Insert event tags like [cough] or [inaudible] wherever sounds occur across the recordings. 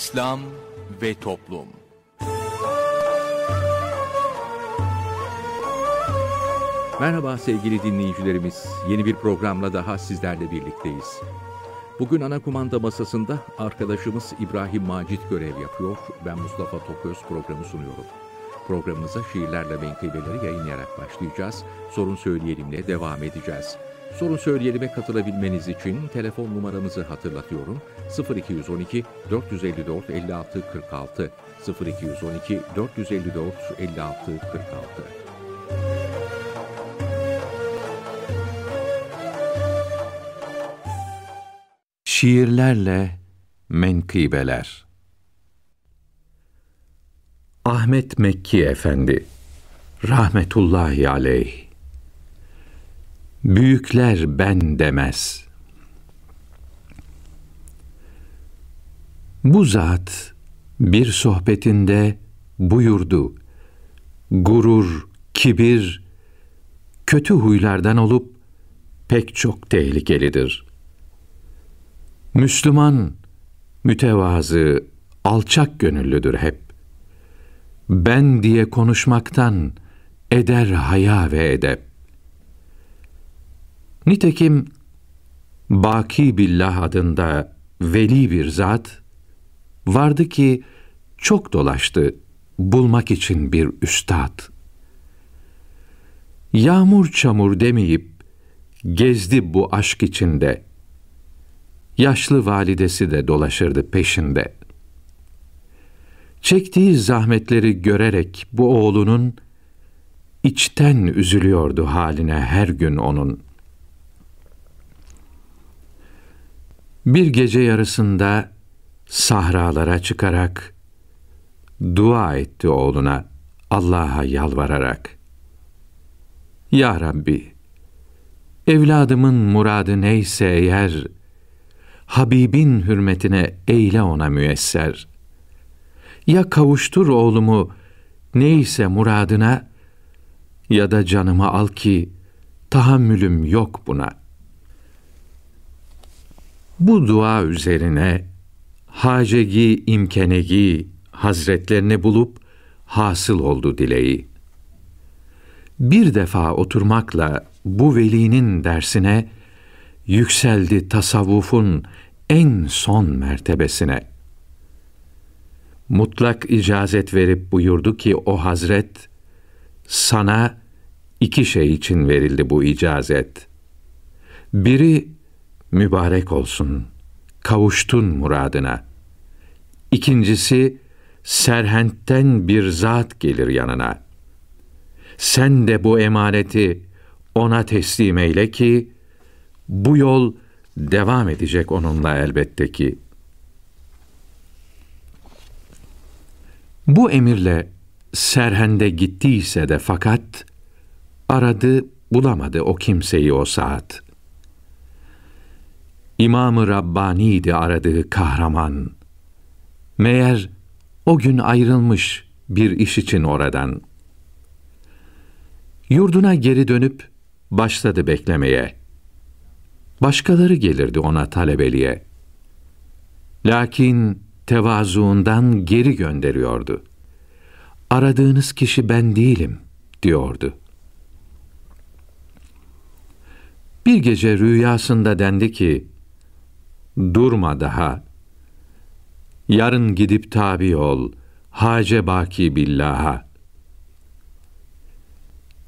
İslam ve Toplum Merhaba sevgili dinleyicilerimiz. Yeni bir programla daha sizlerle birlikteyiz. Bugün ana kumanda masasında arkadaşımız İbrahim Macit görev yapıyor. Ben Mustafa Toköz programı sunuyorum. Programımıza şiirlerle menkıbeleri yayınlayarak başlayacağız. Sorun söyleyelimle devam edeceğiz. Sorun söyleyelime katılabilmeniz için telefon numaramızı hatırlatıyorum. 0212 454 56 46 0212 454 56 46 Şiirlerle Menkıbeler Ahmet Mekki Efendi Rahmetullahi Aleyh büyükler ben demez. Bu zat bir sohbetinde buyurdu. Gurur, kibir, kötü huylardan olup pek çok tehlikelidir. Müslüman mütevazı, alçak gönüllüdür hep. Ben diye konuşmaktan eder haya ve edep. Nitekim Baki Billah adında veli bir zat vardı ki çok dolaştı bulmak için bir üstad. Yağmur çamur demeyip gezdi bu aşk içinde. Yaşlı validesi de dolaşırdı peşinde. Çektiği zahmetleri görerek bu oğlunun içten üzülüyordu haline her gün onun.'' Bir gece yarısında sahralara çıkarak dua etti oğluna Allah'a yalvararak. Ya Rabbi, evladımın muradı neyse eğer, Habibin hürmetine eyle ona müyesser. Ya kavuştur oğlumu neyse muradına, ya da canımı al ki tahammülüm yok buna.'' Bu dua üzerine Hacegi imkenegi Hazretlerini bulup hasıl oldu dileği. Bir defa oturmakla bu velinin dersine yükseldi tasavvufun en son mertebesine. Mutlak icazet verip buyurdu ki o hazret, sana iki şey için verildi bu icazet. Biri mübarek olsun. Kavuştun muradına. İkincisi, serhentten bir zat gelir yanına. Sen de bu emaneti ona teslim eyle ki, bu yol devam edecek onunla elbette ki. Bu emirle serhende gittiyse de fakat, aradı bulamadı o kimseyi o saat.'' İmam-ı Rabbani'ydi aradığı kahraman. Meğer o gün ayrılmış bir iş için oradan. Yurduna geri dönüp başladı beklemeye. Başkaları gelirdi ona talebeliğe. Lakin tevazuundan geri gönderiyordu. Aradığınız kişi ben değilim diyordu. Bir gece rüyasında dendi ki, durma daha. Yarın gidip tabi ol, hace baki billaha.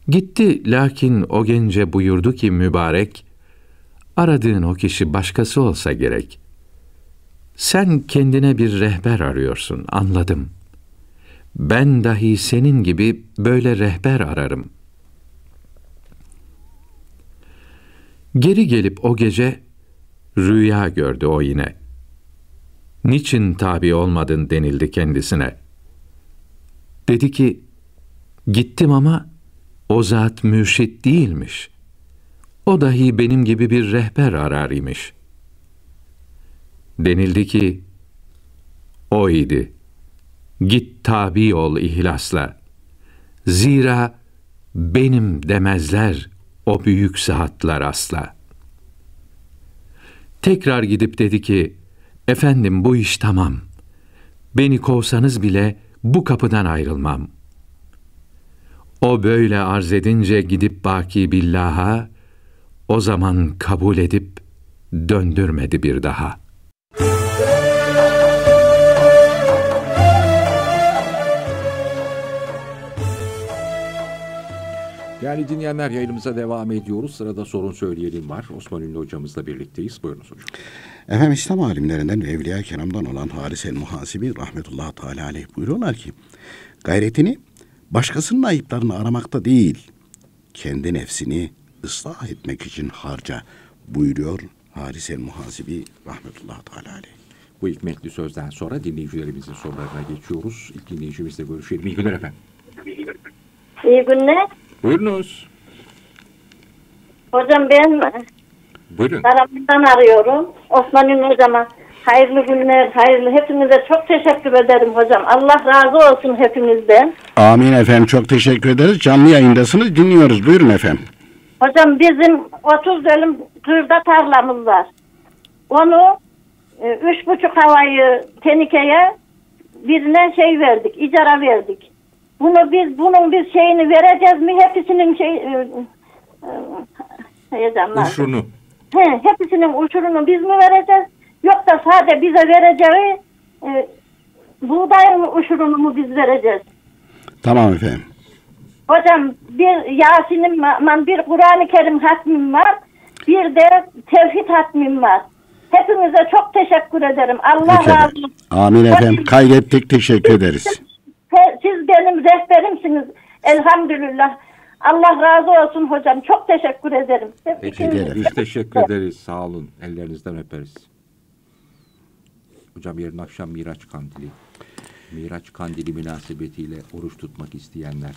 Gitti lakin o gence buyurdu ki mübarek, aradığın o kişi başkası olsa gerek. Sen kendine bir rehber arıyorsun, anladım. Ben dahi senin gibi böyle rehber ararım.'' Geri gelip o gece Rüya gördü o yine. Niçin tabi olmadın denildi kendisine. Dedi ki, gittim ama o zat mürşit değilmiş. O dahi benim gibi bir rehber arar imiş. Denildi ki, o idi. Git tabi ol ihlasla. Zira benim demezler o büyük saatler asla.'' Tekrar gidip dedi ki, efendim bu iş tamam. Beni kovsanız bile bu kapıdan ayrılmam. O böyle arz edince gidip baki billaha, o zaman kabul edip döndürmedi bir daha.'' Yani dinleyenler yayınımıza devam ediyoruz. Sırada sorun söyleyelim var. Osman Ünlü hocamızla birlikteyiz. Buyurunuz hocam. Efendim İslam alimlerinden ve Evliya Keram'dan olan Haris el Muhasibi rahmetullah teala aleyh buyuruyorlar ki gayretini başkasının ayıplarını aramakta değil kendi nefsini ıslah etmek için harca buyuruyor Haris el Muhasibi rahmetullah teala aleyh. Bu hikmetli sözden sonra dinleyicilerimizin sorularına geçiyoruz. İlk dinleyicimizle görüşelim. İyi günler efendim. İyi günler. Buyurunuz. Hocam ben Buyurun. Karaman'dan arıyorum. Osman Ünlü hocama hayırlı günler, hayırlı. Hepinize çok teşekkür ederim hocam. Allah razı olsun hepinizden. Amin efendim. Çok teşekkür ederiz. Canlı yayındasınız. Dinliyoruz. Buyurun efendim. Hocam bizim 30 dönüm kırda tarlamız var. Onu e, üç buçuk havayı tenikeye birine şey verdik, icara verdik. Bunu biz bunun biz şeyini vereceğiz mi? Hepsinin şey e, e, e heyecanlar. Uçurunu. He, hepsinin uçurunu biz mi vereceğiz? Yok da sadece bize vereceği e, buğdayın uçurunu mu biz vereceğiz? Tamam efendim. Hocam bir Yasin'im var, bir Kur'an-ı Kerim hatmim var, bir de tevhid hatmim var. Hepinize çok teşekkür ederim. Allah Peki. razı olsun. Amin efendim. Kaydettik. Teşekkür ederiz be, siz benim rehberimsiniz elhamdülillah. Allah razı olsun hocam. Çok teşekkür ederim. Peki, biz teşekkür ederiz. Sağ olun. Ellerinizden öperiz. Hocam yarın akşam Miraç Kandili. Miraç Kandili münasebetiyle oruç tutmak isteyenler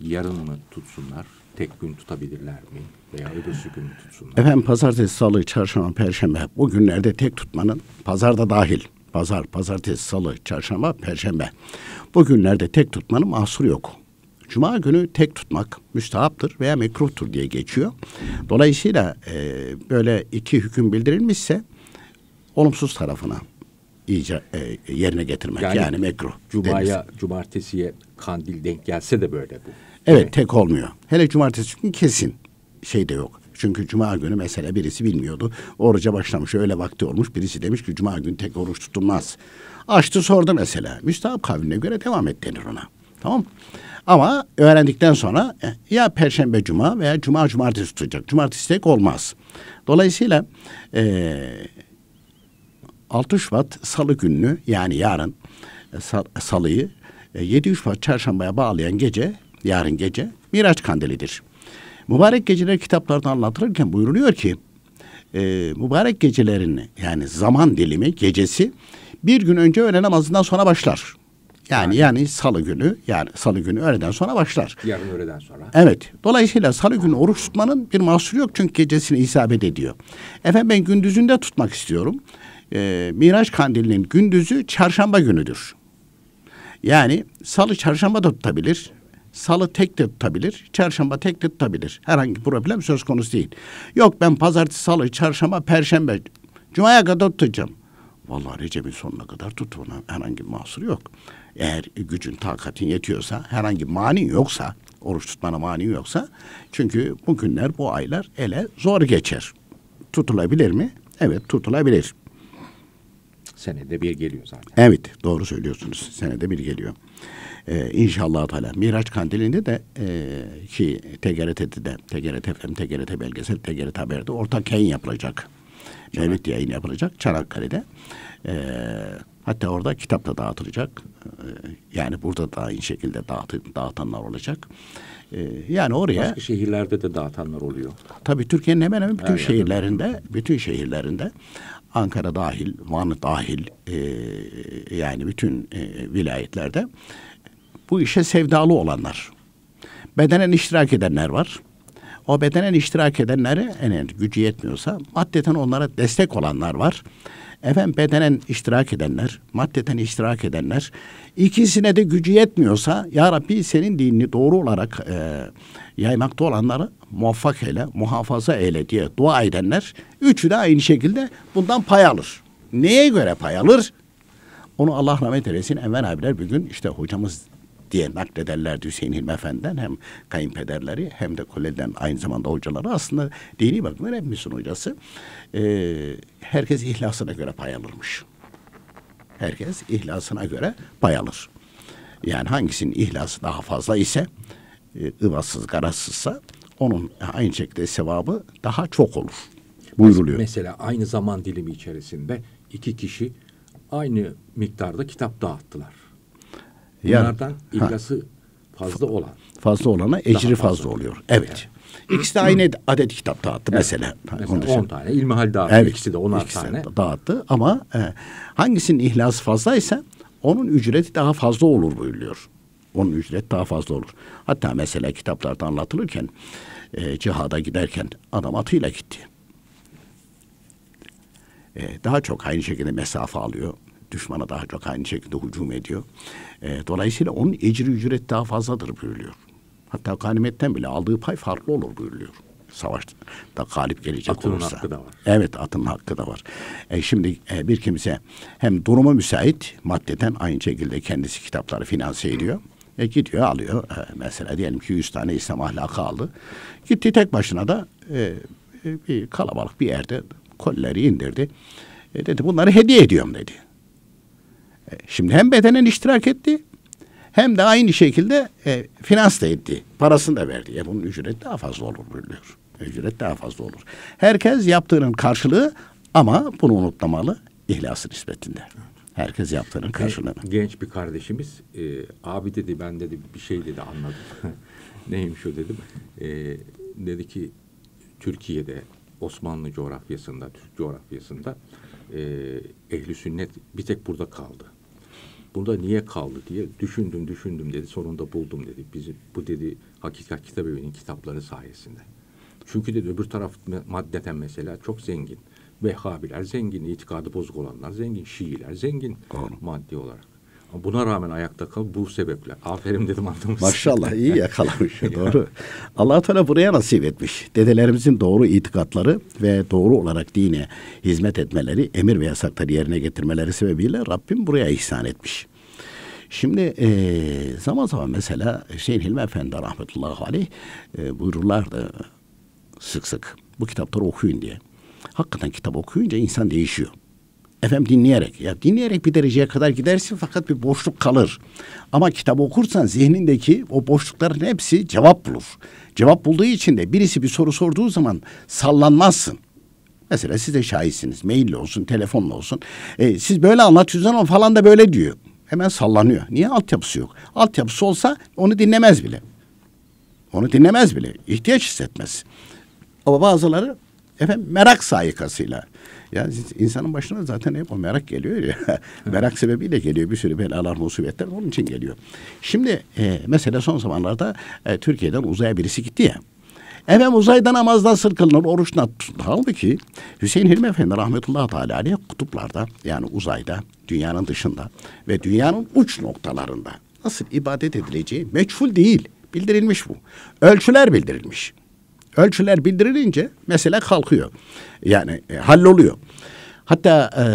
yarın mı tutsunlar? Tek gün tutabilirler mi? Veya öbürsü gün mü tutsunlar? Efendim pazartesi, salı, çarşamba, perşembe bu günlerde tek tutmanın pazarda dahil pazar, pazartesi, salı, çarşamba, perşembe. Bu günlerde tek tutmanın mahsuru yok. Cuma günü tek tutmak müstahaptır veya mekruhtur diye geçiyor. Dolayısıyla e, böyle iki hüküm bildirilmişse olumsuz tarafına iyice e, yerine getirmek yani, yani mekruh. Cumaya, deriz. cumartesiye kandil denk gelse de böyle bu. Evet, evet tek olmuyor. Hele cumartesi gün kesin şey de yok. Çünkü cuma günü mesela birisi bilmiyordu. Oruca başlamış öyle vakti olmuş. Birisi demiş ki cuma günü tek oruç tutulmaz. Açtı sordu mesela. Müstahap kavline göre devam et denir ona. Tamam Ama öğrendikten sonra e, ya perşembe cuma veya cuma cumartesi tutacak. Cumartesi tek olmaz. Dolayısıyla e, 6 Şubat salı gününü yani yarın e, sal, salıyı 7 e, Şubat çarşambaya bağlayan gece yarın gece Miraç kandilidir. Mübarek geceler kitaplarda anlatılırken buyuruluyor ki e, mübarek gecelerini yani zaman dilimi gecesi bir gün önce öğle namazından sonra başlar. Yani, yani salı günü yani salı günü öğleden sonra başlar. Yarın öğleden sonra. Evet. Dolayısıyla salı günü oruç tutmanın bir mahsuru yok çünkü gecesini isabet ediyor. Efendim ben gündüzünde tutmak istiyorum. Ee, Miraç kandilinin gündüzü çarşamba günüdür. Yani salı çarşamba da tutabilir. Salı tek de tutabilir, çarşamba tek de tutabilir. Herhangi bir problem söz konusu değil. Yok ben pazartesi, salı, çarşamba, perşembe, cumaya kadar tutacağım. Vallahi Recep'in sonuna kadar tut ona herhangi bir mahsur yok. Eğer gücün, takatin yetiyorsa, herhangi bir mani yoksa, oruç tutmana mani yoksa. Çünkü bu günler, bu aylar ele zor geçer. Tutulabilir mi? Evet tutulabilir. Senede bir geliyor zaten. Evet doğru söylüyorsunuz. Senede bir geliyor. Ee, inşallah Teala. Miraç Kandili'nde de e, ki TGRT'de de TGRT FM, TGRT Belgesel, TGRT Haber'de ortak yayın yapılacak. Mehmet yayın yapılacak Çanakkale'de. Ee, hatta orada kitap da dağıtılacak. Ee, yani burada da aynı şekilde dağıtı, dağıtanlar olacak. Ee, yani oraya... Başka şehirlerde de dağıtanlar oluyor. Tabii Türkiye'nin hemen hemen bütün Her şehirlerinde, yerde. bütün şehirlerinde Ankara dahil, Van dahil e, yani bütün e, vilayetlerde bu işe sevdalı olanlar. Bedenen iştirak edenler var. O bedenen iştirak edenlere eğer gücü yetmiyorsa maddeten onlara destek olanlar var. Efendim bedenen iştirak edenler, maddeten iştirak edenler ikisine de gücü yetmiyorsa Ya Rabbi senin dinini doğru olarak e, yaymakta olanları muvaffak eyle, muhafaza eyle diye dua edenler üçü de aynı şekilde bundan pay alır. Neye göre pay alır? Onu Allah rahmet eylesin Enver abiler bir gün işte hocamız diye naklederlerdi Hüseyin Hilmi Efendi'den hem kayınpederleri hem de koleden aynı zamanda hocaları aslında dini bakımdan hep Müslüm hocası. E, herkes ihlasına göre pay alırmış. Herkes ihlasına göre pay alır. Yani hangisinin ihlası daha fazla ise e, ıvasız garasızsa onun aynı şekilde sevabı daha çok olur buyuruluyor. Mesela aynı zaman dilimi içerisinde iki kişi aynı miktarda kitap dağıttılar. Bunlardan ihlası fazla olan. Fazla olana ecri fazla, fazla oluyor. Evet. Yani. İkisi de aynı adet kitap dağıttı evet. mesela. Mesela Onun 10 tane ilmihal dağıttı. Evet. İkisi de 10'ar tane. dağıttı ama e, hangisinin ihlası fazlaysa onun ücreti daha fazla olur buyuruyor. Onun ücreti daha fazla olur. Hatta mesela kitaplarda anlatılırken e, cihada giderken adam atıyla gitti. E, daha çok aynı şekilde mesafe alıyor düşmana daha çok aynı şekilde hücum ediyor. E, dolayısıyla onun ecri ücret daha fazladır buyuruyor. Hatta ganimetten bile aldığı pay farklı olur buyuruyor. Savaşta galip gelecek atının olursa. hakkı da var. Evet atın hakkı da var. E, şimdi e, bir kimse hem duruma müsait maddeden aynı şekilde kendisi kitapları finanse ediyor. E, gidiyor alıyor. E, mesela diyelim ki 100 tane İslam ahlakı aldı. Gitti tek başına da e, e bir kalabalık bir yerde kolleri indirdi. E, dedi bunları hediye ediyorum dedi. E, şimdi hem bedenen iştirak etti hem de aynı şekilde e, finans da etti. Parasını da verdi. E bunun ücreti daha fazla olur biliyor. Ücret daha fazla olur. Herkes yaptığının karşılığı ama bunu unutmamalı ihlası nispetinde. Herkes yaptığının karşılığını. Genç bir kardeşimiz e, abi dedi ben dedi bir şey dedi anladım. [laughs] Neymiş o dedim. E, dedi ki Türkiye'de Osmanlı coğrafyasında, Türk coğrafyasında e, ehli sünnet bir tek burada kaldı burada niye kaldı diye düşündüm düşündüm dedi. Sonunda buldum dedi. Bizi bu dedi Hakikat kitabevinin kitapları sayesinde. Çünkü dedi öbür taraf maddeten mesela çok zengin. Vehhabiler zengin, itikadı bozuk olanlar zengin, Şiiler zengin Doğru. maddi olarak. Buna rağmen ayakta kal bu sebeple. Aferin dedim anlamışsın. Maşallah iyi [laughs] yakalamış doğru. allah Teala buraya nasip etmiş. Dedelerimizin doğru itikatları ve doğru olarak dine hizmet etmeleri, emir ve yasakları yerine getirmeleri sebebiyle Rabbim buraya ihsan etmiş. Şimdi e, zaman zaman mesela Hüseyin Hilmi Efendi rahmetullahi aleyh e, buyururlardı sık sık bu kitapları okuyun diye. Hakikaten kitap okuyunca insan değişiyor. Efendim dinleyerek. Ya dinleyerek bir dereceye kadar gidersin fakat bir boşluk kalır. Ama kitap okursan zihnindeki o boşlukların hepsi cevap bulur. Cevap bulduğu için de birisi bir soru sorduğu zaman sallanmazsın. Mesela siz de şahitsiniz. Maille olsun, telefonla olsun. E, siz böyle anlatıyorsunuz ama falan da böyle diyor. Hemen sallanıyor. Niye? Altyapısı yok. Altyapısı olsa onu dinlemez bile. Onu dinlemez bile. İhtiyaç hissetmez. Ama bazıları efendim merak sayıkasıyla yani insanın başına zaten hep o merak geliyor ya. [laughs] merak sebebiyle geliyor. Bir sürü belalar, musibetler onun için geliyor. Şimdi e, mesela son zamanlarda e, Türkiye'den uzaya birisi gitti ya. Efendim uzayda namazdan sırkınır, oruçla Halbuki Hüseyin Hilmi Efendi rahmetullahi teala aleyh kutuplarda yani uzayda, dünyanın dışında ve dünyanın uç noktalarında nasıl ibadet edileceği meçhul değil. Bildirilmiş bu. Ölçüler bildirilmiş. Ölçüler bildirilince mesele kalkıyor. Yani e, halloluyor. Hatta e,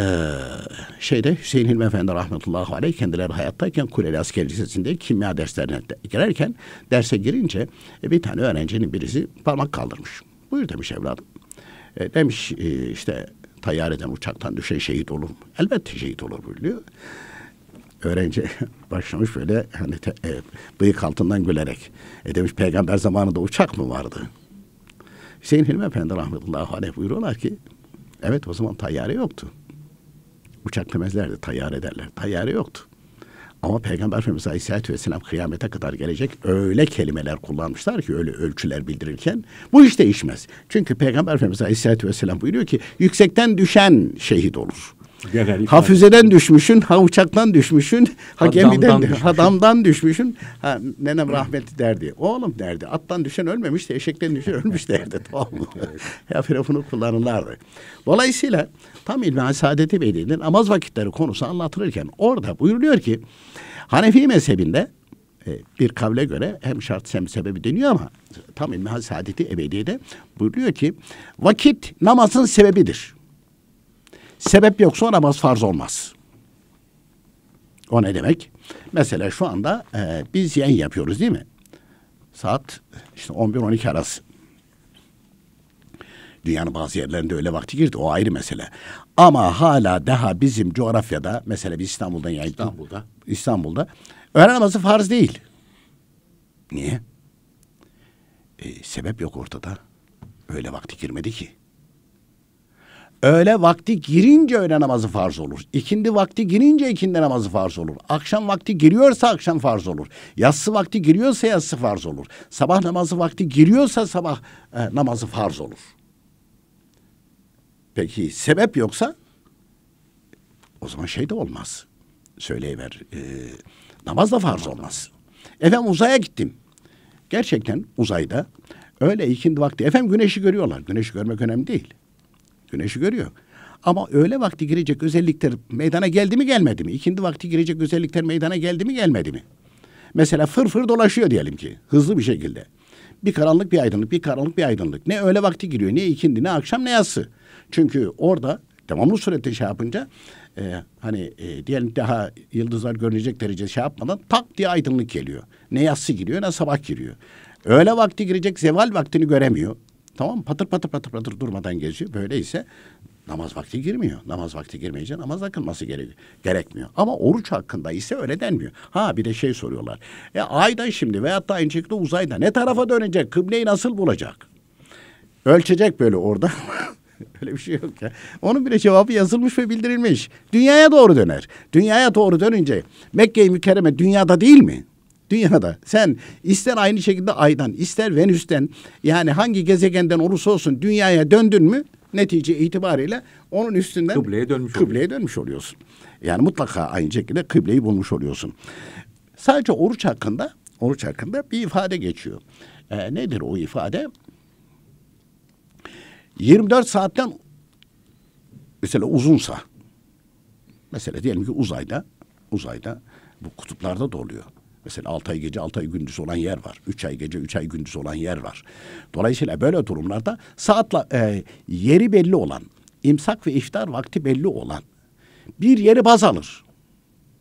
şeyde Hüseyin Hilmi Efendi rahmetullahi aleyh kendileri hayattayken Kuleli Asker Lisesi'nde kimya derslerine de, girerken derse girince e, bir tane öğrencinin birisi parmak kaldırmış. Buyur demiş evladım. E, demiş e, işte tayyareden uçaktan düşen şehit olur mu? Elbette şehit olur biliyor. Öğrenci [laughs] başlamış böyle hani te, e, bıyık altından gülerek. E demiş peygamber zamanında uçak mı vardı? Hüseyin Hilmi Efendi rahmetullahi aleyh buyuruyorlar ki evet o zaman tayyare yoktu. Uçak demezlerdi tayyare derler. Tayyare yoktu. Ama Peygamber Efendimiz Aleyhisselatü Vesselam kıyamete kadar gelecek öyle kelimeler kullanmışlar ki öyle ölçüler bildirirken bu iş değişmez. Çünkü Peygamber Efendimiz Aleyhisselatü Vesselam buyuruyor ki yüksekten düşen şehit olur. Genellikle. Ha füzeden düşmüşün, ha uçaktan düşmüşün, ha gemiden, düşmüşün. adamdan düşmüşün. Ha nenem rahmetli derdi. Oğlum derdi. Attan düşen ölmemiş de eşekten düşen ölmüş derdi. [laughs] Tamam mı? ya bunu kullanırlardı. Dolayısıyla tam İlmihal Saadeti Beyliği'nin namaz vakitleri konusu anlatılırken orada buyuruluyor ki Hanefi mezhebinde e, bir kavle göre hem şart hem sebebi deniyor ama tam İlmihal Saadeti Ebediye'de buyuruyor ki vakit namazın sebebidir. Sebep yoksa namaz farz olmaz. O ne demek? Mesela şu anda e, biz yayın yapıyoruz değil mi? Saat işte 11-12 arası. Dünyanın bazı yerlerinde öyle vakti girdi. O ayrı mesele. Ama hala daha bizim coğrafyada mesela biz İstanbul'dan yayın İstanbul'da. İstanbul'da öğlen namazı farz değil. Niye? E, sebep yok ortada. Öyle vakti girmedi ki. Öğle vakti girince öğle namazı farz olur. İkindi vakti girince ikindi namazı farz olur. Akşam vakti giriyorsa akşam farz olur. Yatsı vakti giriyorsa yatsı farz olur. Sabah namazı vakti giriyorsa sabah e, namazı farz olur. Peki sebep yoksa o zaman şey de olmaz. Söyleyiver. E, namaz da farz olmaz. Efendim uzaya gittim. Gerçekten uzayda öyle ikindi vakti. Efendim güneşi görüyorlar. Güneşi görmek önemli değil. Güneşi görüyor. Ama öğle vakti girecek özellikler meydana geldi mi gelmedi mi? İkindi vakti girecek özellikler meydana geldi mi gelmedi mi? Mesela fır fır dolaşıyor diyelim ki hızlı bir şekilde. Bir karanlık bir aydınlık, bir karanlık bir aydınlık. Ne öğle vakti giriyor, ne ikindi, ne akşam, ne yatsı. Çünkü orada devamlı surette şey yapınca e, hani e, diyelim daha yıldızlar görünecek derece şey yapmadan tak diye aydınlık geliyor. Ne yatsı giriyor ne sabah giriyor. Öğle vakti girecek zeval vaktini göremiyor. Tamam Patır patır patır patır durmadan geziyor. Böyleyse namaz vakti girmiyor. Namaz vakti girmeyince namaz kılması gerekiyor. Gerekmiyor. Ama oruç hakkında ise öyle denmiyor. Ha bir de şey soruyorlar. E ayda şimdi veyahut da aynı şekilde uzayda ne tarafa dönecek? Kıbleyi nasıl bulacak? Ölçecek böyle orada. [laughs] Öyle bir şey yok ya. Onun bile cevabı yazılmış ve bildirilmiş. Dünyaya doğru döner. Dünyaya doğru dönünce Mekke-i Mükerreme dünyada değil mi? Dünyada sen ister aynı şekilde aydan ister Venüs'ten yani hangi gezegenden olursa olsun dünyaya döndün mü netice itibariyle onun üstünden kıbleye dönmüş, kıbleye oluyorsun. dönmüş oluyorsun. Yani mutlaka aynı şekilde kıbleyi bulmuş oluyorsun. Sadece oruç hakkında oruç hakkında bir ifade geçiyor. Ee, nedir o ifade? 24 saatten mesela uzunsa mesela diyelim ki uzayda uzayda bu kutuplarda da oluyor. Mesela 6 ay gece 6 ay gündüz olan yer var. 3 ay gece 3 ay gündüz olan yer var. Dolayısıyla böyle durumlarda saatla e, yeri belli olan, imsak ve iftar vakti belli olan bir yeri baz alır.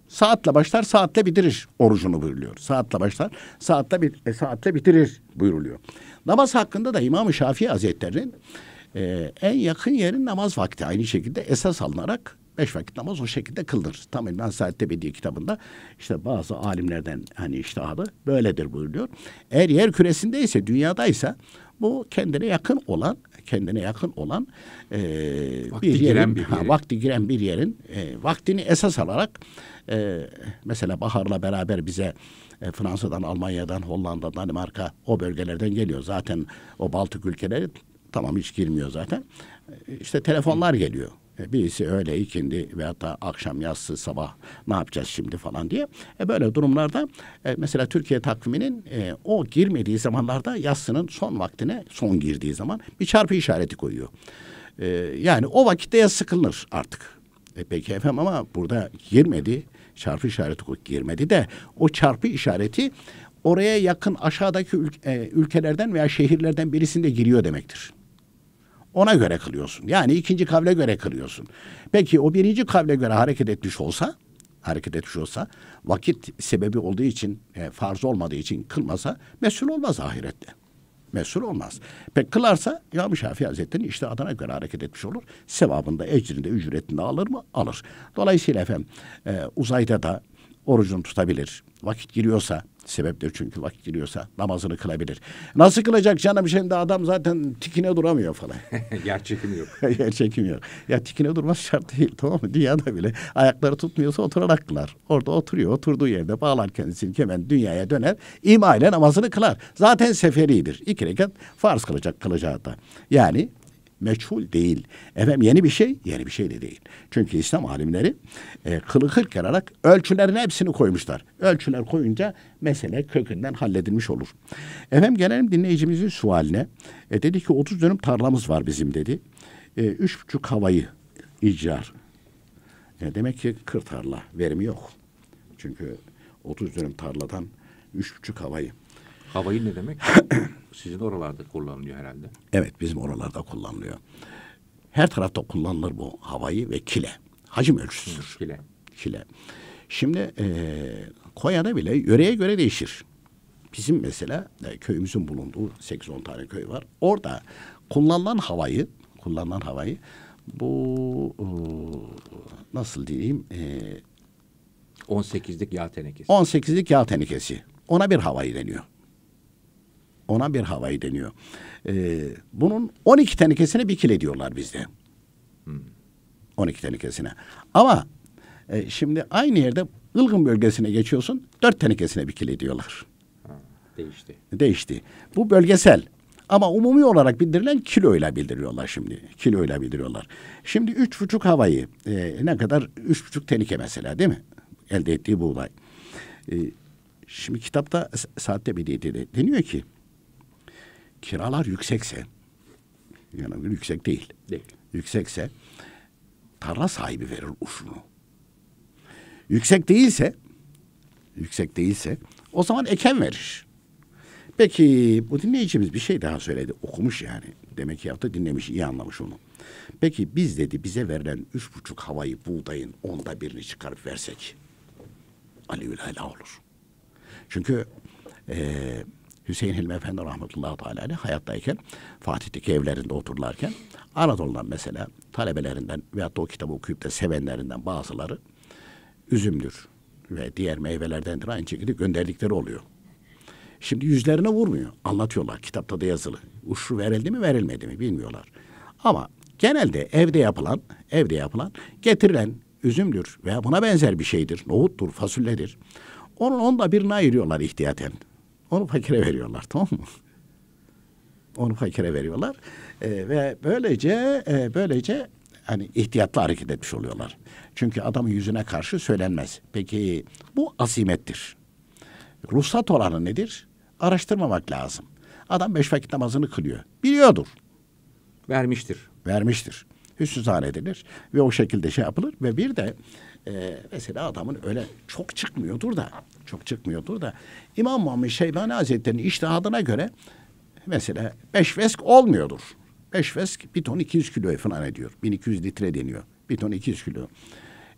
Saatle başlar, saatle bitirir orucunu buyuruluyor. Saatle başlar, saatle, bit e, saatle bitirir buyuruluyor. Namaz hakkında da İmam-ı Şafii Hazretleri'nin e, en yakın yerin namaz vakti aynı şekilde esas alınarak Beş vakit namaz o şekilde kılınır. Tam İlmen Said Tebedi kitabında işte bazı alimlerden hani işte iştihadı böyledir buyuruyor. Eğer yer küresindeyse, dünyadaysa bu kendine yakın olan kendine yakın olan e, vakti bir yerin giren bir yeri. ha, vakti giren bir yerin e, vaktini esas alarak e, mesela baharla beraber bize e, Fransa'dan, Almanya'dan, Hollanda'dan, Danimarka o bölgelerden geliyor. Zaten o Baltık ülkeleri tamam hiç girmiyor zaten. E, işte telefonlar geliyor. E, birisi öyle ikindi ve hatta akşam yatsı sabah ne yapacağız şimdi falan diye. E, böyle durumlarda e, mesela Türkiye takviminin e, o girmediği zamanlarda yatsının son vaktine son girdiği zaman bir çarpı işareti koyuyor. E, yani o vakitte ya sıkılır artık. E, peki efendim ama burada girmedi çarpı işareti girmedi de o çarpı işareti oraya yakın aşağıdaki ül- e, ülkelerden veya şehirlerden birisinde giriyor demektir ona göre kılıyorsun. Yani ikinci kavle göre kılıyorsun. Peki o birinci kavle göre hareket etmiş olsa hareket etmiş olsa vakit sebebi olduğu için e, farz olmadığı için kılmasa mesul olmaz ahirette. Mesul olmaz. Pek kılarsa İmam Şafii Hazretleri işte adına göre hareket etmiş olur. Sevabında, ecrinde, de, ücretini alır mı? Alır. Dolayısıyla efendim e, uzayda da orucunu tutabilir. Vakit giriyorsa sebeptir çünkü vakit giriyorsa namazını kılabilir. Nasıl kılacak canım şimdi adam zaten tikine duramıyor falan. [laughs] Yer çekimi yok. [laughs] Yer yok. Ya tikine durması şart değil tamam mı? Dünyada bile ayakları tutmuyorsa oturarak kılar. Orada oturuyor oturduğu yerde bağlar kendisini kemen dünyaya döner. İma ile namazını kılar. Zaten seferidir. İki rekat farz kılacak kılacağı da. Yani meçhul değil. Efendim yeni bir şey, yeni bir şey de değil. Çünkü İslam alimleri e, kılı kırk yararak ölçülerin hepsini koymuşlar. Ölçüler koyunca mesele kökünden halledilmiş olur. Efendim gelelim dinleyicimizin sualine. E, dedi ki 30 dönüm tarlamız var bizim dedi. E, üç buçuk havayı icar. E, demek ki kır tarla verimi yok. Çünkü 30 dönüm tarladan üç buçuk havayı Havayı ne demek? [clears throat] Sizin oralarda kullanılıyor herhalde. Evet bizim oralarda kullanılıyor. Her tarafta kullanılır bu havayı ve kile. Hacim ölçüsüdür. kile. Kile. Şimdi e, Konya'da bile yöreye göre değişir. Bizim mesela e, köyümüzün bulunduğu 8-10 tane köy var. Orada kullanılan havayı, kullanılan havayı bu e, nasıl diyeyim e, 18'lik yağ tenekesi. 18'lik yağ tenekesi. Ona bir havayı deniyor. Ona bir havayı deniyor. Ee, bunun 12 tenekesine bir kil ediyorlar bizde. Hmm. 12 tenekesine. Ama e, şimdi aynı yerde ılgın bölgesine geçiyorsun. 4 tenekesine bir kil ediyorlar. değişti. Değişti. Bu bölgesel. Ama umumi olarak bildirilen kilo ile bildiriyorlar şimdi. Kilo ile bildiriyorlar. Şimdi üç buçuk havayı e, ne kadar? Üç buçuk tenike mesela değil mi? Elde ettiği bu olay. E, şimdi kitapta saatte bir deniyor ki kiralar yüksekse yani yüksek değil. Değil. Yüksekse tarla sahibi verir uşunu. Yüksek değilse yüksek değilse o zaman eken verir. Peki bu dinleyicimiz bir şey daha söyledi. Okumuş yani. Demek ki yaptı dinlemiş iyi anlamış onu. Peki biz dedi bize verilen üç buçuk havayı buğdayın onda birini çıkarıp versek Ali Ülala olur. Çünkü eee Hüseyin Hilmi Efendi rahmetullahi teala aleyh hayattayken Fatih'teki evlerinde otururlarken Anadolu'dan mesela talebelerinden veyahut da o kitabı okuyup da sevenlerinden bazıları üzümdür ve diğer meyvelerdendir aynı şekilde gönderdikleri oluyor. Şimdi yüzlerine vurmuyor. Anlatıyorlar. Kitapta da yazılı. Uşru verildi mi verilmedi mi bilmiyorlar. Ama genelde evde yapılan, evde yapılan getirilen üzümdür veya buna benzer bir şeydir. Nohuttur, fasulyedir. Onun onda birini ayırıyorlar ihtiyaten. Onu fakire veriyorlar tamam mı? Onu fakire veriyorlar. E, ve böylece e, böylece hani ihtiyatlı hareket etmiş oluyorlar. Çünkü adamın yüzüne karşı söylenmez. Peki bu asimettir. Ruhsat olanı nedir? Araştırmamak lazım. Adam beş vakit namazını kılıyor. Biliyordur. Vermiştir. Vermiştir. Hüsnü zan edilir ve o şekilde şey yapılır ve bir de e, mesela adamın öyle çok çıkmıyordur da çok çıkmıyordur da İmam Muhammed Şeybani Hazretleri'nin iştihadına göre mesela beş vesk olmuyordur. Beş vesk bir ton 200 kilo falan ediyor. 1200 litre deniyor. Bir ton 200 kilo.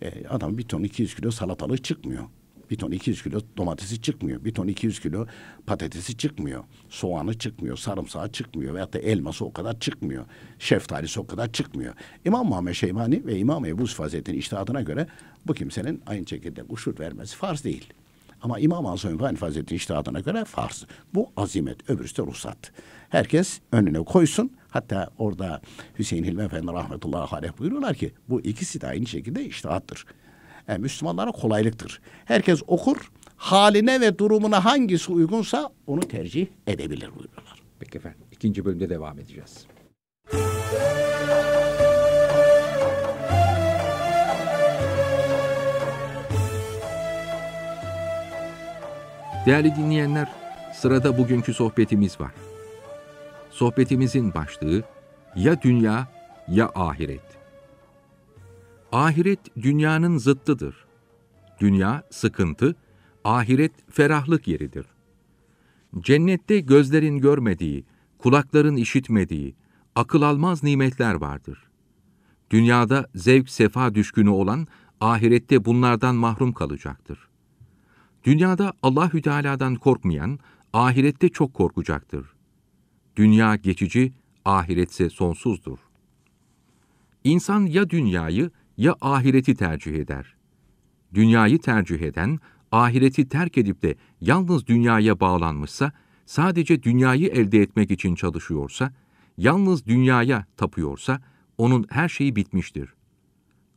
E, adam bir ton 200 kilo salatalık çıkmıyor. Bir ton 200 kilo domatesi çıkmıyor. Bir ton 200 kilo patatesi çıkmıyor. Soğanı çıkmıyor. Sarımsağı çıkmıyor. Veyahut da elması o kadar çıkmıyor. Şeftalisi o kadar çıkmıyor. İmam Muhammed Şeymani ve İmam Ebu Hazretleri'nin iştihadına göre bu kimsenin aynı şekilde uşur vermesi farz değil. Ama İmam Azam Efendi Hanif Hazretleri iştihadına göre farz. Bu azimet, öbürüsü de ruhsat. Herkes önüne koysun. Hatta orada Hüseyin Hilmi Efendi rahmetullahi aleyh buyuruyorlar ki bu ikisi de aynı şekilde iştihattır. Yani Müslümanlara kolaylıktır. Herkes okur, haline ve durumuna hangisi uygunsa onu tercih edebilir buyuruyorlar. Peki efendim, ikinci bölümde devam edeceğiz. Değerli dinleyenler, sırada bugünkü sohbetimiz var. Sohbetimizin başlığı ya dünya ya ahiret. Ahiret dünyanın zıttıdır. Dünya sıkıntı, ahiret ferahlık yeridir. Cennette gözlerin görmediği, kulakların işitmediği, akıl almaz nimetler vardır. Dünyada zevk sefa düşkünü olan ahirette bunlardan mahrum kalacaktır. Dünyada Allahü Teala'dan korkmayan ahirette çok korkacaktır. Dünya geçici, ahiretse sonsuzdur. İnsan ya dünyayı ya ahireti tercih eder. Dünyayı tercih eden, ahireti terk edip de yalnız dünyaya bağlanmışsa, sadece dünyayı elde etmek için çalışıyorsa, yalnız dünyaya tapıyorsa, onun her şeyi bitmiştir.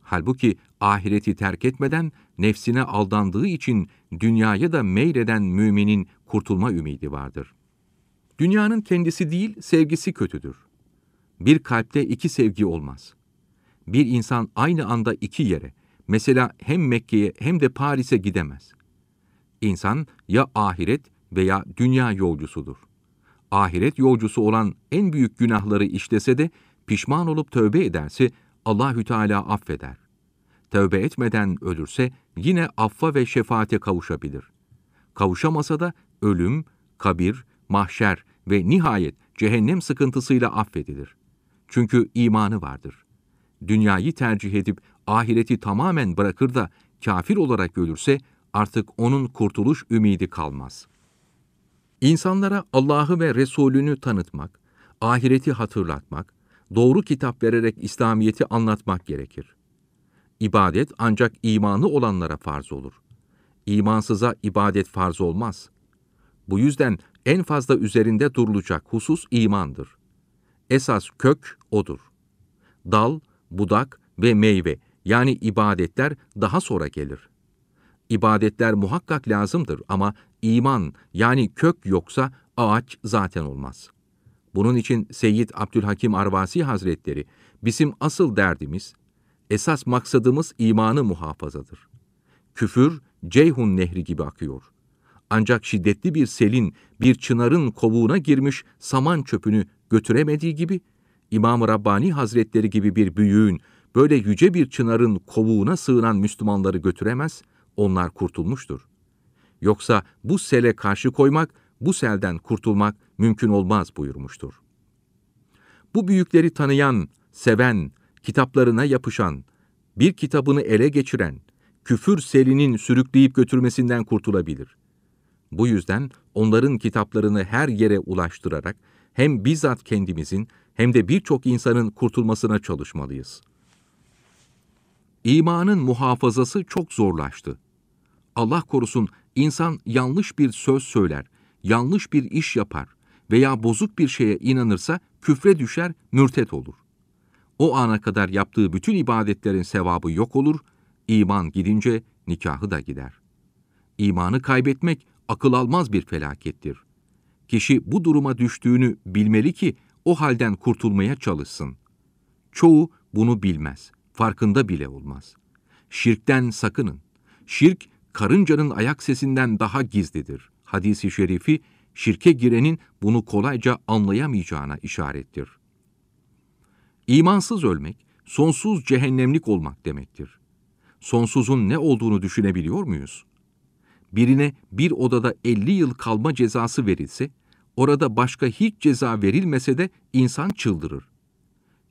Halbuki ahireti terk etmeden nefsine aldandığı için dünyaya da meyleden müminin kurtulma ümidi vardır. Dünyanın kendisi değil, sevgisi kötüdür. Bir kalpte iki sevgi olmaz. Bir insan aynı anda iki yere, mesela hem Mekke'ye hem de Paris'e gidemez. İnsan ya ahiret veya dünya yolcusudur. Ahiret yolcusu olan en büyük günahları işlese de pişman olup tövbe ederse Allahü Teala affeder tövbe etmeden ölürse yine affa ve şefaate kavuşabilir. Kavuşamasa da ölüm, kabir, mahşer ve nihayet cehennem sıkıntısıyla affedilir. Çünkü imanı vardır. Dünyayı tercih edip ahireti tamamen bırakır da kafir olarak ölürse artık onun kurtuluş ümidi kalmaz. İnsanlara Allah'ı ve Resulünü tanıtmak, ahireti hatırlatmak, doğru kitap vererek İslamiyet'i anlatmak gerekir. İbadet ancak imanı olanlara farz olur. İmansıza ibadet farz olmaz. Bu yüzden en fazla üzerinde durulacak husus imandır. Esas kök odur. Dal, budak ve meyve yani ibadetler daha sonra gelir. İbadetler muhakkak lazımdır ama iman yani kök yoksa ağaç zaten olmaz. Bunun için Seyyid Abdülhakim Arvasi Hazretleri bizim asıl derdimiz Esas maksadımız imanı muhafazadır. Küfür Ceyhun Nehri gibi akıyor. Ancak şiddetli bir selin bir çınarın kovuğuna girmiş saman çöpünü götüremediği gibi İmam-ı Rabbani Hazretleri gibi bir büyüğün böyle yüce bir çınarın kovuğuna sığınan Müslümanları götüremez, onlar kurtulmuştur. Yoksa bu sele karşı koymak, bu selden kurtulmak mümkün olmaz buyurmuştur. Bu büyükleri tanıyan, seven, kitaplarına yapışan, bir kitabını ele geçiren, küfür selinin sürükleyip götürmesinden kurtulabilir. Bu yüzden onların kitaplarını her yere ulaştırarak hem bizzat kendimizin hem de birçok insanın kurtulmasına çalışmalıyız. İmanın muhafazası çok zorlaştı. Allah korusun insan yanlış bir söz söyler, yanlış bir iş yapar veya bozuk bir şeye inanırsa küfre düşer, mürtet olur o ana kadar yaptığı bütün ibadetlerin sevabı yok olur, iman gidince nikahı da gider. İmanı kaybetmek akıl almaz bir felakettir. Kişi bu duruma düştüğünü bilmeli ki o halden kurtulmaya çalışsın. Çoğu bunu bilmez, farkında bile olmaz. Şirkten sakının. Şirk, karıncanın ayak sesinden daha gizlidir. Hadisi şerifi, şirke girenin bunu kolayca anlayamayacağına işarettir. İmansız ölmek, sonsuz cehennemlik olmak demektir. Sonsuzun ne olduğunu düşünebiliyor muyuz? Birine bir odada 50 yıl kalma cezası verilse, orada başka hiç ceza verilmese de insan çıldırır.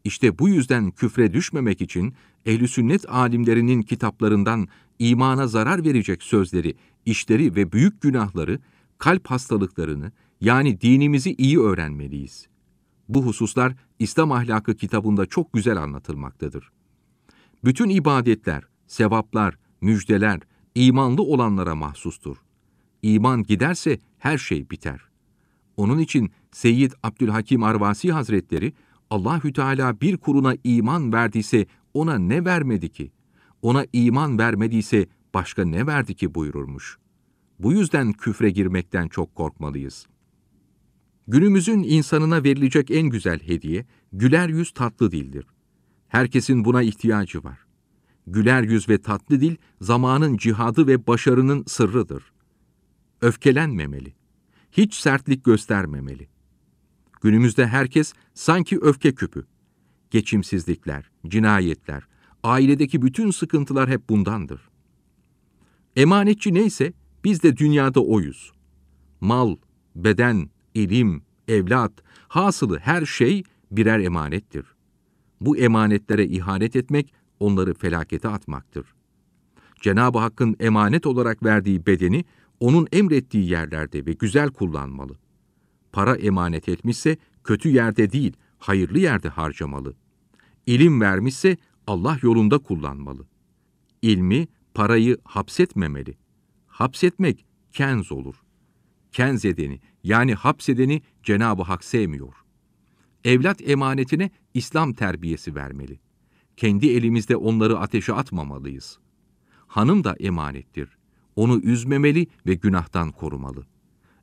İşte bu yüzden küfre düşmemek için ehl sünnet alimlerinin kitaplarından imana zarar verecek sözleri, işleri ve büyük günahları, kalp hastalıklarını yani dinimizi iyi öğrenmeliyiz.'' Bu hususlar İslam ahlakı kitabında çok güzel anlatılmaktadır. Bütün ibadetler, sevaplar, müjdeler imanlı olanlara mahsustur. İman giderse her şey biter. Onun için Seyyid Abdülhakim Arvasi Hazretleri Allahü Teala bir kuruna iman verdiyse ona ne vermedi ki? Ona iman vermediyse başka ne verdi ki buyururmuş. Bu yüzden küfre girmekten çok korkmalıyız.'' Günümüzün insanına verilecek en güzel hediye güler yüz tatlı dildir. Herkesin buna ihtiyacı var. Güler yüz ve tatlı dil zamanın cihadı ve başarının sırrıdır. Öfkelenmemeli. Hiç sertlik göstermemeli. Günümüzde herkes sanki öfke küpü. Geçimsizlikler, cinayetler, ailedeki bütün sıkıntılar hep bundandır. Emanetçi neyse biz de dünyada oyuz. Mal, beden, ilim, evlat, hasılı her şey birer emanettir. Bu emanetlere ihanet etmek, onları felakete atmaktır. Cenab-ı Hakk'ın emanet olarak verdiği bedeni, onun emrettiği yerlerde ve güzel kullanmalı. Para emanet etmişse, kötü yerde değil, hayırlı yerde harcamalı. İlim vermişse, Allah yolunda kullanmalı. İlmi, parayı hapsetmemeli. Hapsetmek kenz olur kenzedeni yani hapsedeni Cenab-ı Hak sevmiyor. Evlat emanetine İslam terbiyesi vermeli. Kendi elimizde onları ateşe atmamalıyız. Hanım da emanettir. Onu üzmemeli ve günahtan korumalı.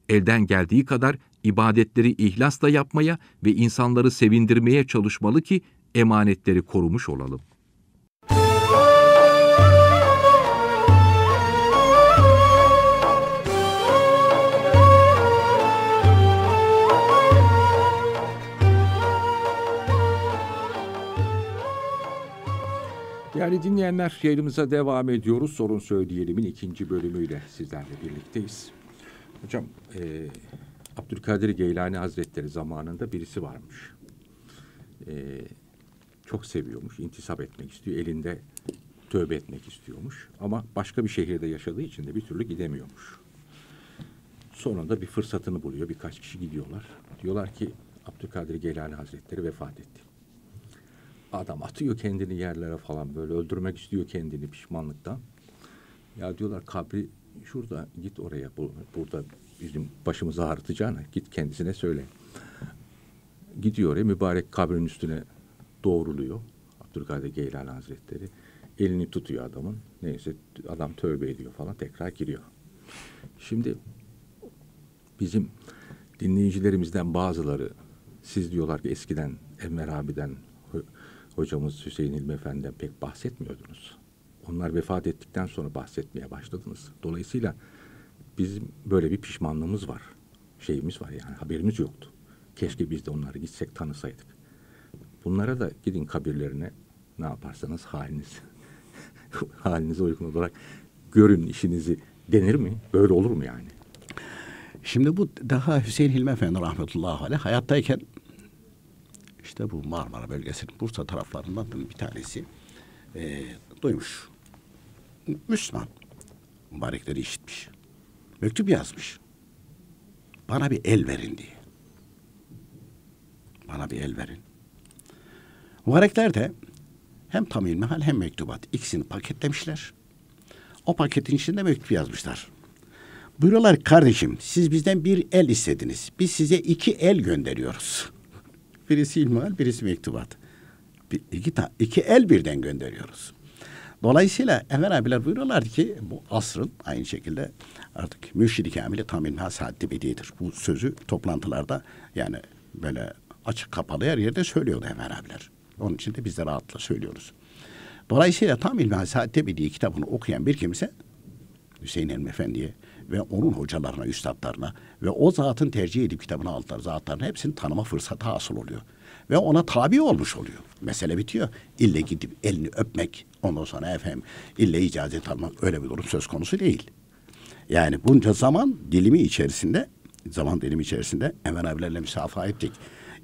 Elden geldiği kadar ibadetleri ihlasla yapmaya ve insanları sevindirmeye çalışmalı ki emanetleri korumuş olalım. Değerli dinleyenler, yayınımıza devam ediyoruz. Sorun Söyleyelim'in ikinci bölümüyle sizlerle birlikteyiz. Hocam, e, Abdülkadir Geylani Hazretleri zamanında birisi varmış. E, çok seviyormuş, intisap etmek istiyor. Elinde tövbe etmek istiyormuş. Ama başka bir şehirde yaşadığı için de bir türlü gidemiyormuş. Sonunda bir fırsatını buluyor. Birkaç kişi gidiyorlar. Diyorlar ki Abdülkadir Geylani Hazretleri vefat etti. Adam atıyor kendini yerlere falan böyle öldürmek istiyor kendini pişmanlıktan. Ya diyorlar kabri şurada git oraya bu, burada bizim başımızı ağrıtacağına git kendisine söyle. Gidiyor ya mübarek kabrin üstüne doğruluyor Abdülkadir Geylani Hazretleri. Elini tutuyor adamın. Neyse adam tövbe ediyor falan tekrar giriyor. Şimdi bizim dinleyicilerimizden bazıları siz diyorlar ki eskiden Enver abiden hocamız Hüseyin Hilmi Efendi'den pek bahsetmiyordunuz. Onlar vefat ettikten sonra bahsetmeye başladınız. Dolayısıyla bizim böyle bir pişmanlığımız var. Şeyimiz var yani haberimiz yoktu. Keşke biz de onları gitsek tanısaydık. Bunlara da gidin kabirlerine ne yaparsanız haliniz [laughs] halinize uygun olarak görün işinizi denir mi? Böyle olur mu yani? Şimdi bu daha Hüseyin Hilmi Efendi rahmetullahi aleyh hayattayken işte bu Marmara bölgesinin Bursa taraflarından bir tanesi e, duymuş. Müslüman mübarekleri işitmiş. Mektup yazmış. Bana bir el verin diye. Bana bir el verin. Mübarekler de hem tamir mehal hem mektubat ikisini paketlemişler. O paketin içinde mektup yazmışlar. Buyuruyorlar kardeşim siz bizden bir el istediniz. Biz size iki el gönderiyoruz birisi ilmihal, birisi mektubat. Bir, iki, iki el birden gönderiyoruz. Dolayısıyla Enver abiler buyuruyorlar ki bu asrın aynı şekilde artık mürşidi kamili tam ilmihal saaddi bediyedir. Bu sözü toplantılarda yani böyle açık kapalı her yerde söylüyordu Enver abiler. Onun için de biz de rahatla söylüyoruz. Dolayısıyla tam ilmihal saaddi bediye kitabını okuyan bir kimse Hüseyin Elmi Efendi'ye ve onun hocalarına, üstadlarına ve o zatın tercih edip kitabını aldıkları zatların hepsini tanıma fırsatı asıl oluyor. Ve ona tabi olmuş oluyor. Mesele bitiyor. İlle gidip elini öpmek, ondan sonra efendim ille icazet almak öyle bir durum söz konusu değil. Yani bunca zaman dilimi içerisinde, zaman dilimi içerisinde Enver abilerle misafa ettik.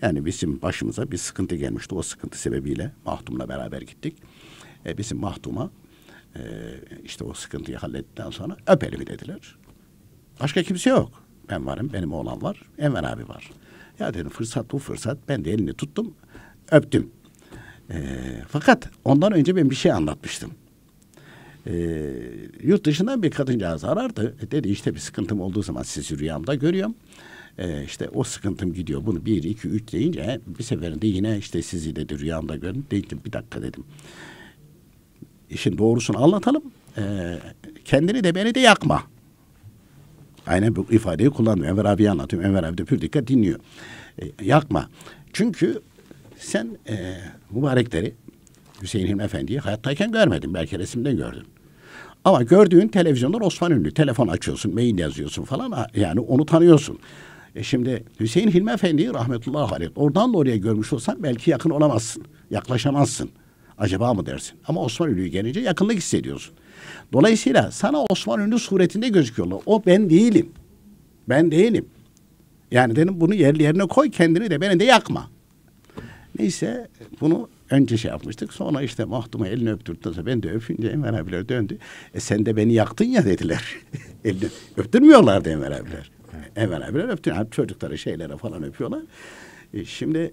Yani bizim başımıza bir sıkıntı gelmişti. O sıkıntı sebebiyle Mahtum'la beraber gittik. E, bizim Mahtum'a e, işte o sıkıntıyı hallettikten sonra öpelim dediler. Başka kimse yok. Ben varım, benim oğlan var, Enver abi var. Ya dedim fırsat bu fırsat. Ben de elini tuttum, öptüm. E, fakat ondan önce ben bir şey anlatmıştım. E, yurt dışından bir kadıncağız arardı. E, dedi işte bir sıkıntım olduğu zaman sizi rüyamda görüyorum. E, işte o sıkıntım gidiyor. Bunu bir, iki, üç deyince bir seferinde yine işte sizi dedi rüyamda gördüm. Dedim bir dakika dedim. İşin doğrusunu anlatalım. E, kendini de beni de yakma. Aynen bu ifadeyi kullanmıyor. Enver abi anlatıyor. Enver abi de pür dikkat dinliyor. E, yakma. Çünkü sen e, mübarekleri Hüseyin Hilmi Efendi'yi hayattayken görmedin. Belki resimde gördün. Ama gördüğün televizyonlar Osman ünlü. Telefon açıyorsun, mail yazıyorsun falan. Yani onu tanıyorsun. E şimdi Hüseyin Hilmi Efendi'yi rahmetullah aleyh oradan da oraya görmüş olsan belki yakın olamazsın. Yaklaşamazsın. Acaba mı dersin? Ama Osman Ünlü'yü gelince yakınlık hissediyorsun. Dolayısıyla sana Osman Ünlü suretinde gözüküyorlar. O ben değilim. Ben değilim. Yani dedim bunu yerli yerine koy kendini de beni de yakma. Neyse bunu önce şey yapmıştık. Sonra işte mahduma elini öptürdü. Ben de öpünce Enver abiler döndü. E sen de beni yaktın ya dediler. [laughs] elini öptürmüyorlardı Enver abiler. Enver abiler öptü. Yani çocukları şeylere falan öpüyorlar. E şimdi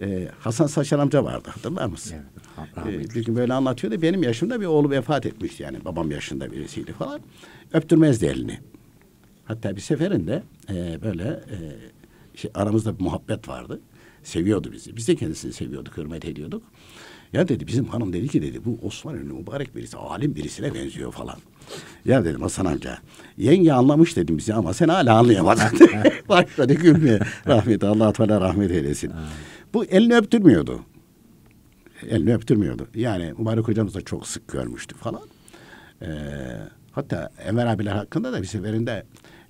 e, Hasan Saşar amca vardı hatırlar mısın? Evet, e, bir gün böyle anlatıyordu. Benim yaşımda bir oğlu vefat etmiş yani babam yaşında birisiydi falan. Öptürmezdi elini. Hatta bir seferinde e, böyle e, şey, aramızda bir muhabbet vardı. Seviyordu bizi. Biz de kendisini seviyorduk, hürmet ediyorduk. Ya dedi bizim hanım dedi ki dedi bu Osman Ünlü mübarek birisi, alim birisine benziyor falan. Ya dedim Hasan amca yenge anlamış dedim bizi ama sen hala anlayamadın. [laughs] Başladı gülmeye. rahmet Allah Teala rahmet eylesin. Bu elini öptürmüyordu. Elini öptürmüyordu. Yani Mübarek hocamız da çok sık görmüştü falan. Ee, hatta Enver abiler hakkında da bir seferinde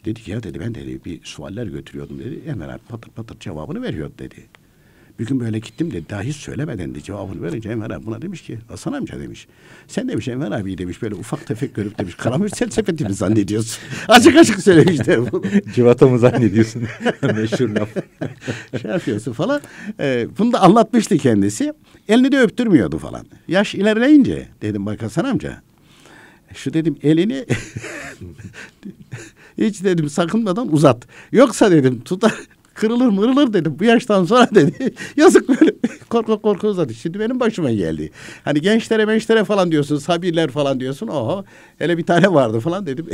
dedi ki ya dedi ben dedi bir sualler götürüyordum dedi. Enver abi patır patır cevabını veriyordu dedi. Bir gün böyle gittim de dahi söylemeden de cevabını verince Enver abi buna demiş ki Hasan amca demiş. Sen demiş Enver abi demiş böyle ufak tefek görüp demiş karamür selsefeti mi zannediyorsun? açık [laughs] açık söylemişler bunu. [laughs] Civata mı zannediyorsun? [laughs] Meşhur laf. şey yapıyorsun falan. Ee, bunu da anlatmıştı kendisi. Elini de öptürmüyordu falan. Yaş ilerleyince dedim bak Hasan amca. Şu dedim elini hiç dedim sakınmadan uzat. Yoksa dedim tutar kırılır mırılır dedim. Bu yaştan sonra dedi. [laughs] Yazık böyle [laughs] korku korku uzadı. Şimdi benim başıma geldi. Hani gençlere gençlere falan diyorsun. Sabirler falan diyorsun. Oho hele bir tane vardı falan dedim. [laughs]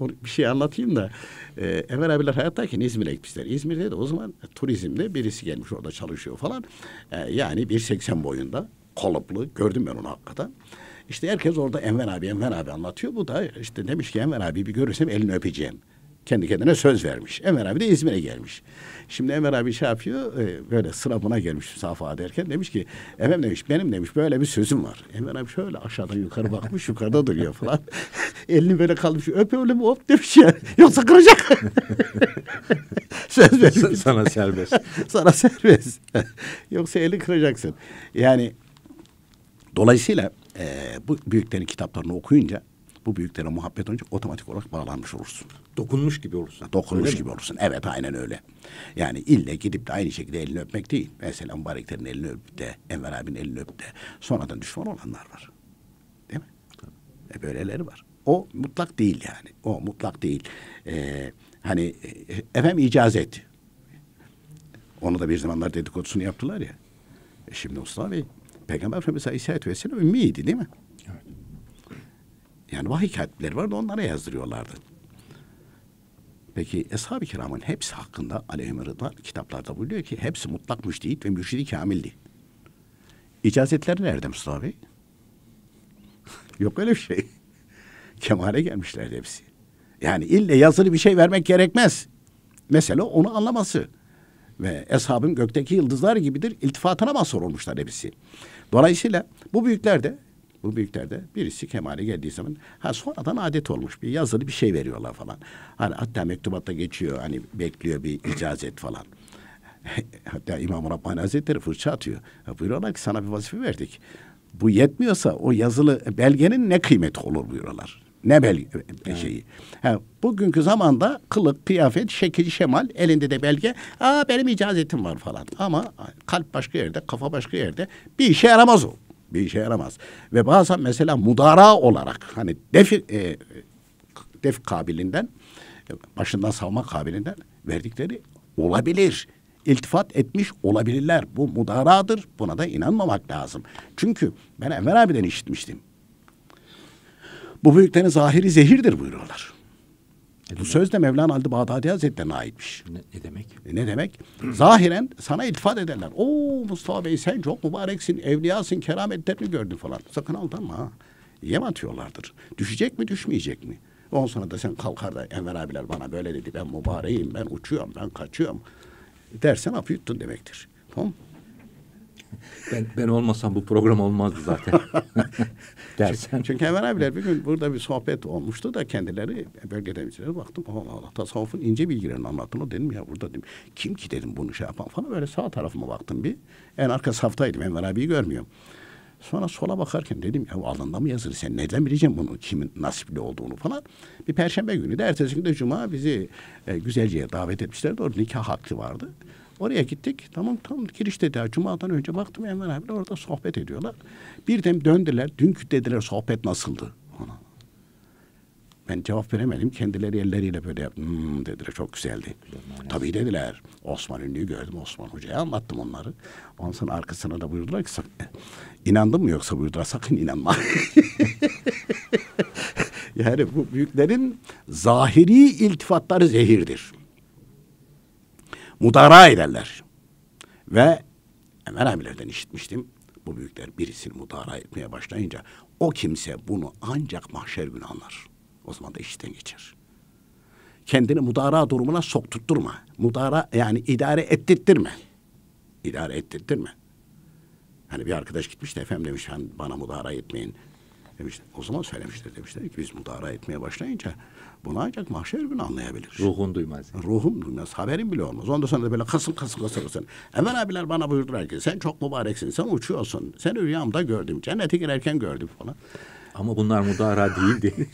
bir şey anlatayım da. E, ee, Emel abiler hayattayken İzmir'e gitmişler. İzmir'de de o zaman turizmde birisi gelmiş orada çalışıyor falan. ee, yani 1.80 boyunda kalıplı gördüm ben onu hakikaten. İşte herkes orada Enver abi Enver abi anlatıyor. Bu da işte demiş ki Enver abi bir görürsem elini öpeceğim kendi kendine söz vermiş. Emir abi de İzmir'e gelmiş. Şimdi Emir abi şey yapıyor e, böyle sıra buna gelmiş safa derken demiş ki efendim demiş benim demiş böyle bir sözüm var. Emir abi şöyle aşağıdan yukarı bakmış yukarıda duruyor falan. [laughs] Elini böyle kalmış öp öyle mi hop demiş ya [laughs] yoksa kıracak. [laughs] söz vermiş. Sana serbest. Sana serbest. yoksa eli kıracaksın. Yani dolayısıyla e, bu büyüklerin kitaplarını okuyunca bu büyüklere muhabbet olunca otomatik olarak bağlanmış olursun dokunmuş gibi olursun. Dokunmuş öyle gibi mi? olursun. Evet aynen öyle. Yani ille gidip de aynı şekilde elini öpmek değil. Mesela Mübareklerin elini öpüp de Enver abinin elini öpüp de sonradan düşman olanlar var. Değil mi? Tabii. E, böyleleri var. O mutlak değil yani. O mutlak değil. Ee, hani e, efendim icazet. Onu da bir zamanlar dedikodusunu yaptılar ya. E şimdi Mustafa Bey, Peygamber Efendimiz Aleyhisselatü Vesselam ümmiydi değil mi? Evet. Yani vahiy katipleri vardı onlara yazdırıyorlardı. Peki Eshab-ı Kiram'ın hepsi hakkında aleyhime rıda kitaplarda buyuruyor ki hepsi mutlak müştehit ve mürşidi kamildi. İcazetler nerede Mustafa Bey? [laughs] Yok öyle bir şey. [laughs] Kemale gelmişler hepsi. Yani ille yazılı bir şey vermek gerekmez. Mesela onu anlaması. Ve eshabın gökteki yıldızlar gibidir iltifatına mazhar olmuşlar hepsi. Dolayısıyla bu büyükler de bu büyüklerde birisi kemale geldiği zaman ha sonradan adet olmuş bir yazılı bir şey veriyorlar falan. Hani hatta mektubatta geçiyor hani bekliyor bir icazet falan. [laughs] hatta İmam Rabbani Hazretleri fırça atıyor. Ya buyuruyorlar ki sana bir vazife verdik. Bu yetmiyorsa o yazılı belgenin ne kıymeti olur buyuruyorlar. Ne belge e, e, şeyi. Ha, bugünkü zamanda kılık, kıyafet, şekil, şemal, elinde de belge. Aa benim icazetim var falan. Ama kalp başka yerde, kafa başka yerde. Bir işe yaramaz o bir işe yaramaz. Ve bazen mesela mudara olarak hani def e, def kabilinden başından savma kabilinden verdikleri olabilir. İltifat etmiş olabilirler. Bu mudaradır. Buna da inanmamak lazım. Çünkü ben Enver abiden işitmiştim. Bu büyüklerin zahiri zehirdir buyuruyorlar. E bu söz de Mevlana Halid Bağdadi Hazretleri'ne aitmiş. Ne, ne demek? E, ne demek? [clears throat] Zahiren sana iltifat ederler. O Mustafa Bey sen çok mübareksin, evliyasın, kerametlerini gördün falan. Sakın aldanma ha. Yem atıyorlardır. Düşecek mi, düşmeyecek mi? Ondan sonra da sen kalkar da Enver abiler bana böyle dedi. Ben mübareğim, ben uçuyorum, ben kaçıyorum. Dersen hafı yuttun demektir. Tamam ben, ben olmasam bu program olmazdı zaten [laughs] [laughs] dersen. Çünkü Enver abiler bir gün burada bir sohbet olmuştu da kendileri bölgede bir baktım. Allah Allah tasavvufun ince bilgilerini anlattın. dedim ya burada dedim. Kim ki dedim bunu şey yapan falan. Böyle sağ tarafıma baktım bir. En arka saftaydım. Enver abiyi görmüyorum. Sonra sola bakarken dedim ya alanda mı yazılır sen Neden bileceğim bunu? kimin nasipli olduğunu falan. Bir perşembe günü de ertesi gün de cuma bizi e, güzelce davet etmişlerdi. Orada nikah hakkı vardı. Oraya gittik. Tamam tam girişte daha. Cuma'dan önce baktım Enver abiyle orada sohbet ediyorlar. Birden döndüler. Dünkü dediler sohbet nasıldı? Ona. Ben cevap veremedim. Kendileri elleriyle böyle yaptım. Hmm, dediler çok güzeldi. Tabii dediler. Osman Ünlü'yü gördüm. Osman Hoca'ya anlattım onları. Ondan sonra arkasına da buyurdular ki e, inandın mı yoksa buyurdular sakın inanma. [laughs] yani bu büyüklerin zahiri iltifatları zehirdir mudara ederler. Ve Enver abilerden işitmiştim. Bu büyükler birisini mudara etmeye başlayınca o kimse bunu ancak mahşer günü anlar. O zaman da işten geçer. Kendini mudara durumuna soktutturma. Mudara yani idare ettirttirme. İdare ettirttirme. Hani bir arkadaş gitmiş de efendim demiş hani bana mudara etmeyin. Demiş, o zaman söylemişler demişler ki biz mudara etmeye başlayınca bunu ancak mahşer günü anlayabilir. Ruhun duymaz. Yani. Ruhum duymaz. Haberim bile olmaz. Ondan sonra da böyle kasım kasım kasım kasım. Emel abiler bana buyurdular ki sen çok mübareksin. Sen uçuyorsun. Sen rüyamda gördüm. Cennete girerken gördüm falan. Ama bunlar mudara değildi. [laughs]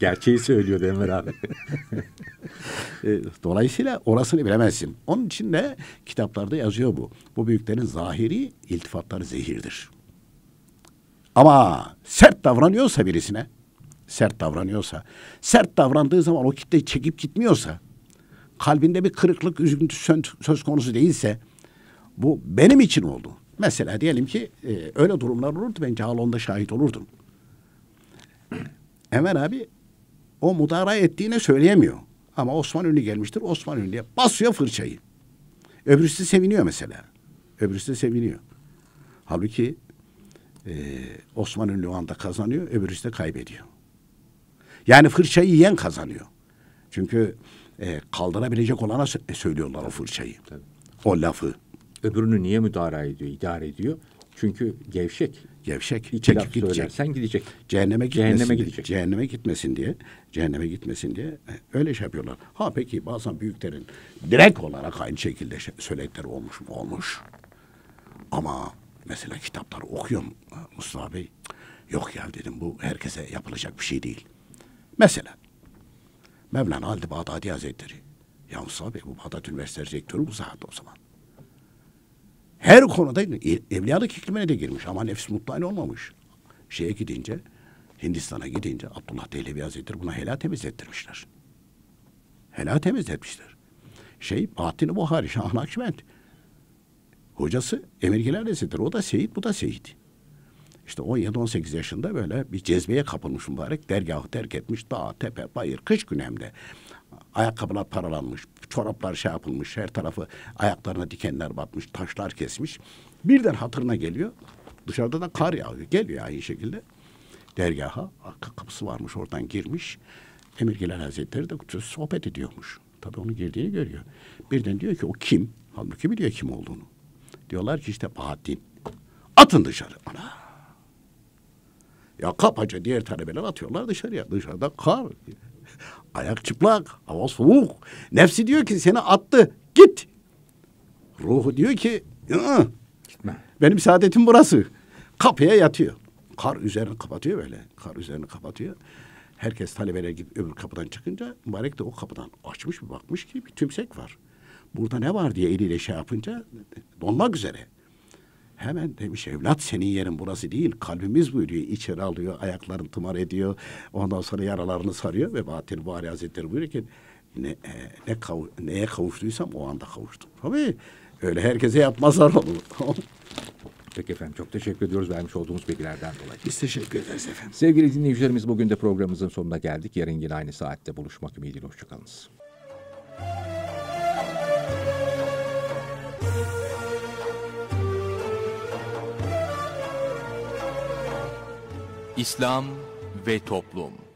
Gerçeği söylüyor Demir abi. [laughs] E, dolayısıyla orasını bilemezsin. Onun için de kitaplarda yazıyor bu. Bu büyüklerin zahiri iltifatları zehirdir. Ama sert davranıyorsa birisine sert davranıyorsa, sert davrandığı zaman o kitleyi çekip gitmiyorsa, kalbinde bir kırıklık, üzüntü söz konusu değilse bu benim için oldu. Mesela diyelim ki e, öyle durumlar olurdu. Ben Cağaloğlu'nda şahit olurdum. [clears throat] Emel abi o mudara ettiğine söyleyemiyor. Ama Osman Ünlü gelmiştir. Osman Ünlü'ye basıyor fırçayı. Öbürüsü seviniyor mesela. Öbürüsü seviniyor. Halbuki e, Osman Ünlü o anda kazanıyor. Öbürüsü de kaybediyor. Yani fırçayı yiyen kazanıyor. Çünkü e, kaldırabilecek olana e, söylüyorlar o fırçayı. Tabii. O lafı. Öbürünü niye müdahale ediyor, idare ediyor? Çünkü gevşek. Gevşek. İki Çekip gidecek. söylersen gidecek. Cehenneme gitmesin cehenneme diye. Gidecek. Cehenneme gitmesin diye. Cehenneme gitmesin diye e, öyle şey yapıyorlar. Ha peki bazen büyüklerin direkt olarak aynı şekilde şey, söyledikleri olmuş mu? Olmuş. Ama mesela kitapları okuyorum e, Mustafa Bey. Yok ya dedim bu herkese yapılacak bir şey değil. Mesela Mevlana Halid Bağdadi Hazretleri ya Musa Bey bu Bağdat Üniversitesi rektörü bu zaten o zaman. Her konuda e, evliyalık iklimine de girmiş ama nefis mutlain olmamış. Şeye gidince Hindistan'a gidince Abdullah Dehlevi Hazretleri buna helal temiz ettirmişler. Helal temiz etmişler. Şey Bahattin Buhari Şah Nakşibend. Hocası Emirgiler Hazretleri. O da Seyit bu da Seyit. İşte 17-18 yaşında böyle bir cezbeye kapılmış mübarek. Dergahı terk etmiş. Dağ, tepe, bayır, kış gün hem de. Ayakkabılar paralanmış, çoraplar şey yapılmış, her tarafı ayaklarına dikenler batmış, taşlar kesmiş. Birden hatırına geliyor. Dışarıda da kar yağıyor. Geliyor aynı şekilde dergaha. Kapısı varmış oradan girmiş. Emirgiler Hazretleri de sohbet ediyormuş. Tabii onu girdiğini görüyor. Birden diyor ki o kim? Halbuki biliyor kim olduğunu. Diyorlar ki işte Bahattin. Atın dışarı. Ana ya kapaca diğer talebeler atıyorlar dışarıya. Dışarıda kar. Ayak çıplak, hava soğuk. Nefsi diyor ki seni attı, git. Ruhu diyor ki, gitme. Benim saadetim burası. Kapıya yatıyor. Kar üzerini kapatıyor böyle. Kar üzerini kapatıyor. Herkes talebeler gibi öbür kapıdan çıkınca mübarek de o kapıdan açmış bir bakmış ki bir tümsek var. Burada ne var diye eliyle şey yapınca donmak üzere. Hemen demiş evlat senin yerin burası değil. Kalbimiz buyuruyor. içeri alıyor. Ayaklarını tımar ediyor. Ondan sonra yaralarını sarıyor. ve Batil Buhari Hazretleri buyuruyor ki ne, e, ne kav neye kavuştuysam o anda kavuştum. Tabii öyle herkese yapmazlar onu. [laughs] Peki efendim çok teşekkür ediyoruz vermiş olduğumuz bilgilerden dolayı. Biz teşekkür ederiz efendim. Sevgili dinleyicilerimiz bugün de programımızın sonuna geldik. Yarın yine aynı saatte buluşmak ümidiyle hoşçakalınız. İslam ve Toplum